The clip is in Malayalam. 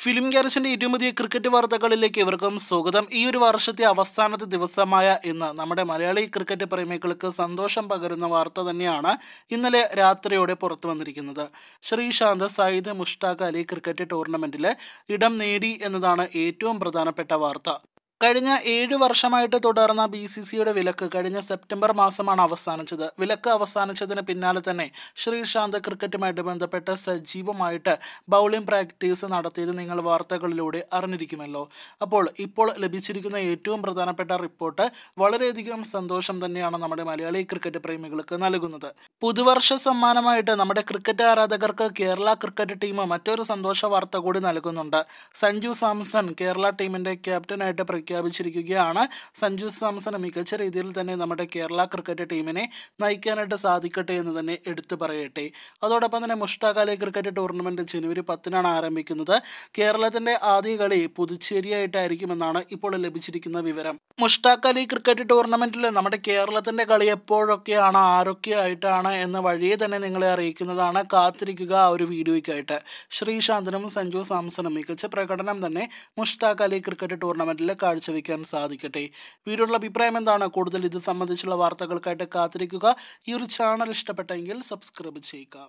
ഫിലിം ഗ്യാരസിൻ്റെ ഏറ്റവും പുതിയ ക്രിക്കറ്റ് വാർത്തകളിലേക്ക് ഇവർക്കും സ്വാഗതം ഈ ഒരു വർഷത്തെ അവസാനത്തെ ദിവസമായ ഇന്ന് നമ്മുടെ മലയാളി ക്രിക്കറ്റ് പ്രേമികൾക്ക് സന്തോഷം പകരുന്ന വാർത്ത തന്നെയാണ് ഇന്നലെ രാത്രിയോടെ പുറത്തു വന്നിരിക്കുന്നത് ശ്രീശാന്ത് സയ്യിദ് മുഷ്താഖ് അലി ക്രിക്കറ്റ് ടൂർണമെന്റിൽ ഇടം നേടി എന്നതാണ് ഏറ്റവും പ്രധാനപ്പെട്ട വാർത്ത കഴിഞ്ഞ ഏഴ് വർഷമായിട്ട് തുടർന്ന ബി സി സിയുടെ വിലക്ക് കഴിഞ്ഞ സെപ്റ്റംബർ മാസമാണ് അവസാനിച്ചത് വിലക്ക് അവസാനിച്ചതിന് പിന്നാലെ തന്നെ ശ്രീശാന്ത് ക്രിക്കറ്റുമായിട്ട് ബന്ധപ്പെട്ട് സജീവമായിട്ട് ബൗളിംഗ് പ്രാക്ടീസ് നടത്തിയത് നിങ്ങൾ വാർത്തകളിലൂടെ അറിഞ്ഞിരിക്കുമല്ലോ അപ്പോൾ ഇപ്പോൾ ലഭിച്ചിരിക്കുന്ന ഏറ്റവും പ്രധാനപ്പെട്ട റിപ്പോർട്ട് വളരെയധികം സന്തോഷം തന്നെയാണ് നമ്മുടെ മലയാളി ക്രിക്കറ്റ് പ്രേമികൾക്ക് നൽകുന്നത് പുതുവർഷ സമ്മാനമായിട്ട് നമ്മുടെ ക്രിക്കറ്റ് ആരാധകർക്ക് കേരള ക്രിക്കറ്റ് ടീം മറ്റൊരു സന്തോഷ വാർത്ത കൂടി നൽകുന്നുണ്ട് സഞ്ജു സാംസൺ കേരള ടീമിന്റെ ക്യാപ്റ്റനായിട്ട് പ്രഖ്യാപിച്ചിരിക്കുകയാണ് സഞ്ജു സാംസണ് മികച്ച രീതിയിൽ തന്നെ നമ്മുടെ കേരള ക്രിക്കറ്റ് ടീമിനെ നയിക്കാനായിട്ട് സാധിക്കട്ടെ എന്ന് തന്നെ എടുത്തു പറയട്ടെ അതോടൊപ്പം തന്നെ മുഷ്ടാഖ് അലി ക്രിക്കറ്റ് ടൂർണമെൻറ്റ് ജനുവരി പത്തിനാണ് ആരംഭിക്കുന്നത് കേരളത്തിൻ്റെ ആദ്യ കളി പുതുച്ചേരിയായിട്ടായിരിക്കുമെന്നാണ് ഇപ്പോൾ ലഭിച്ചിരിക്കുന്ന വിവരം മുഷ്ടാഖ് അലി ക്രിക്കറ്റ് ടൂർണമെൻറ്റിൽ നമ്മുടെ കേരളത്തിൻ്റെ കളി എപ്പോഴൊക്കെയാണ് ആരൊക്കെയായിട്ടാണ് എന്ന വഴിയെ തന്നെ നിങ്ങളെ അറിയിക്കുന്നതാണ് കാത്തിരിക്കുക ആ ഒരു വീഡിയോയ്ക്കായിട്ട് ശ്രീശാന്തനും സഞ്ജു സാംസണും മികച്ച പ്രകടനം തന്നെ മുഷ്ടാഖ് അലി ക്രിക്കറ്റ് ടൂർണമെൻറ്റിൽ കാഴ്ച കാഴ്ചവെക്കാൻ സാധിക്കട്ടെ വീഡിയോയുടെ അഭിപ്രായം എന്താണ് കൂടുതൽ ഇത് സംബന്ധിച്ചുള്ള വാർത്തകൾക്കായിട്ട് കാത്തിരിക്കുക ഈ ഒരു ചാനൽ ഇഷ്ടപ്പെട്ടെങ്കിൽ സബ്സ്ക്രൈബ് ചെയ്യുക